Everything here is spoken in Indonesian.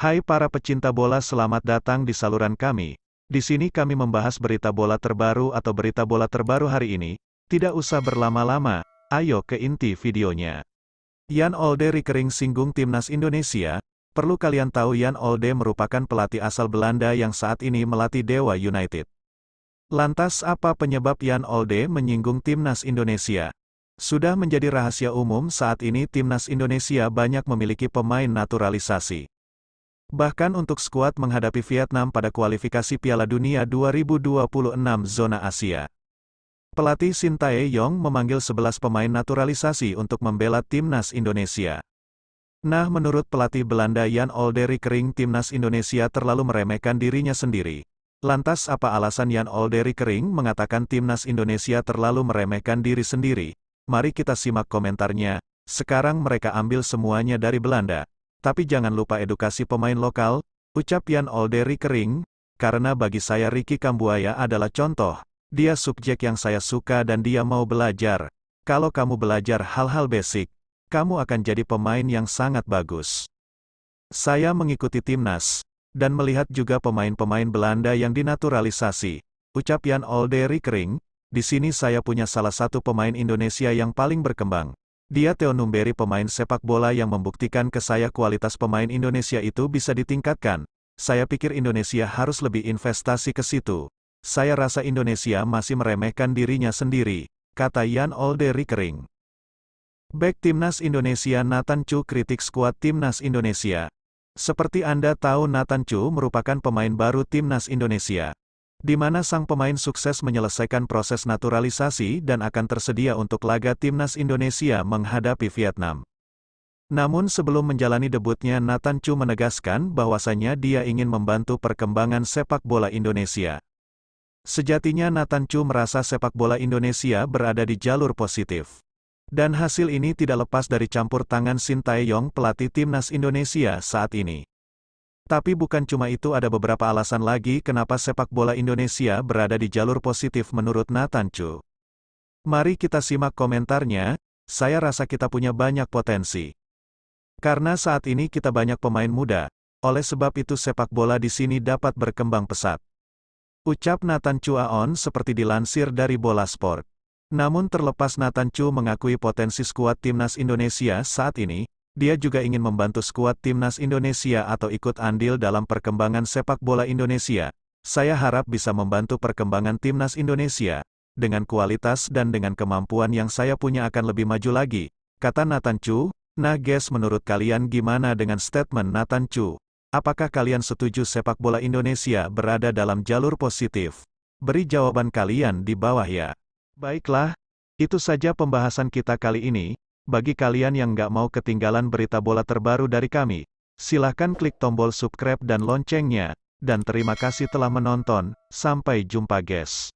Hai para pecinta bola selamat datang di saluran kami. Di sini kami membahas berita bola terbaru atau berita bola terbaru hari ini. Tidak usah berlama-lama, ayo ke inti videonya. Yan Olde Rikering singgung timnas Indonesia. Perlu kalian tahu Yan Olde merupakan pelatih asal Belanda yang saat ini melatih Dewa United. Lantas apa penyebab Yan Olde menyinggung timnas Indonesia? Sudah menjadi rahasia umum saat ini timnas Indonesia banyak memiliki pemain naturalisasi. Bahkan untuk skuad menghadapi Vietnam pada kualifikasi Piala Dunia 2026 zona Asia. Pelatih Shin Tae-yong memanggil 11 pemain naturalisasi untuk membela timnas Indonesia. Nah menurut pelatih Belanda Jan Olderik Kering timnas Indonesia terlalu meremehkan dirinya sendiri. Lantas apa alasan Jan Olderik Kering mengatakan timnas Indonesia terlalu meremehkan diri sendiri? Mari kita simak komentarnya. Sekarang mereka ambil semuanya dari Belanda, tapi jangan lupa edukasi pemain lokal, ucap Yan Olde kering, karena bagi saya Ricky Kambuaya adalah contoh, dia subjek yang saya suka dan dia mau belajar. Kalau kamu belajar hal-hal basic, kamu akan jadi pemain yang sangat bagus. Saya mengikuti timnas, dan melihat juga pemain-pemain Belanda yang dinaturalisasi, ucap Yan Olde kering, di sini saya punya salah satu pemain Indonesia yang paling berkembang, dia Teonumberi pemain sepak bola yang membuktikan ke saya kualitas pemain Indonesia itu bisa ditingkatkan. Saya pikir Indonesia harus lebih investasi ke situ. Saya rasa Indonesia masih meremehkan dirinya sendiri, kata Yan Olde Rikering. Back Timnas Indonesia Nathan Chu kritik skuad Timnas Indonesia. Seperti Anda tahu Nathan Chu merupakan pemain baru Timnas Indonesia di mana sang pemain sukses menyelesaikan proses naturalisasi dan akan tersedia untuk laga timnas Indonesia menghadapi Vietnam. Namun sebelum menjalani debutnya Nathan Chu menegaskan bahwasannya dia ingin membantu perkembangan sepak bola Indonesia. Sejatinya Nathan Chu merasa sepak bola Indonesia berada di jalur positif. Dan hasil ini tidak lepas dari campur tangan Sintayong pelatih timnas Indonesia saat ini. Tapi bukan cuma itu ada beberapa alasan lagi kenapa sepak bola Indonesia berada di jalur positif menurut Nathan Chu. Mari kita simak komentarnya, saya rasa kita punya banyak potensi. Karena saat ini kita banyak pemain muda, oleh sebab itu sepak bola di sini dapat berkembang pesat. Ucap Nathan Chu Aon seperti dilansir dari Bola Sport. Namun terlepas Nathan Chu mengakui potensi skuad timnas Indonesia saat ini, dia juga ingin membantu skuad timnas Indonesia atau ikut andil dalam perkembangan sepak bola Indonesia. Saya harap bisa membantu perkembangan timnas Indonesia. Dengan kualitas dan dengan kemampuan yang saya punya akan lebih maju lagi, kata Nathan Chu. Nah guys menurut kalian gimana dengan statement Nathan Chu? Apakah kalian setuju sepak bola Indonesia berada dalam jalur positif? Beri jawaban kalian di bawah ya. Baiklah, itu saja pembahasan kita kali ini. Bagi kalian yang nggak mau ketinggalan berita bola terbaru dari kami, silahkan klik tombol subscribe dan loncengnya, dan terima kasih telah menonton, sampai jumpa guys.